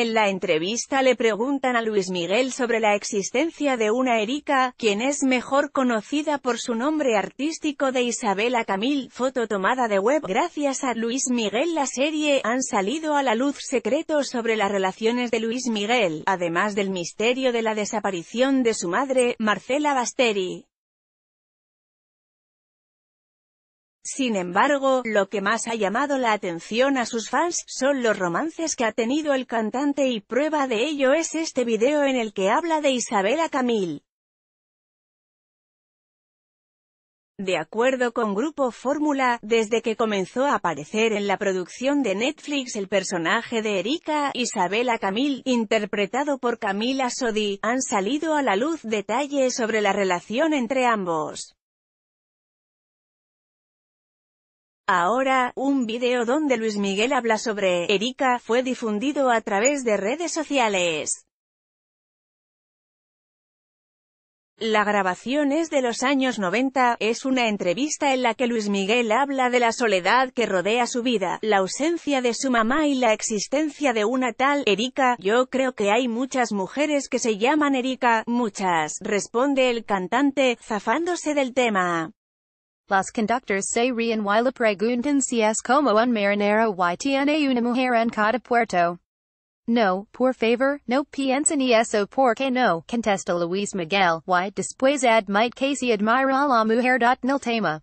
En la entrevista le preguntan a Luis Miguel sobre la existencia de una Erika, quien es mejor conocida por su nombre artístico de Isabela Camil, foto tomada de web. Gracias a Luis Miguel la serie, han salido a la luz secretos sobre las relaciones de Luis Miguel, además del misterio de la desaparición de su madre, Marcela Basteri. Sin embargo, lo que más ha llamado la atención a sus fans, son los romances que ha tenido el cantante y prueba de ello es este video en el que habla de Isabela Camil. De acuerdo con Grupo Fórmula, desde que comenzó a aparecer en la producción de Netflix el personaje de Erika, Isabela Camil, interpretado por Camila Sodi, han salido a la luz detalles sobre la relación entre ambos. Ahora, un video donde Luis Miguel habla sobre Erika fue difundido a través de redes sociales. La grabación es de los años 90, es una entrevista en la que Luis Miguel habla de la soledad que rodea su vida, la ausencia de su mamá y la existencia de una tal, Erika, yo creo que hay muchas mujeres que se llaman Erika, muchas, responde el cantante, zafándose del tema. Las conductores se ríen y le preguntan si es como un marinero y tiene una mujer en cada puerto. No, por favor, no piensen y eso porque no, contesta Luis Miguel, y después admite que si admira la mujer. Nil tema.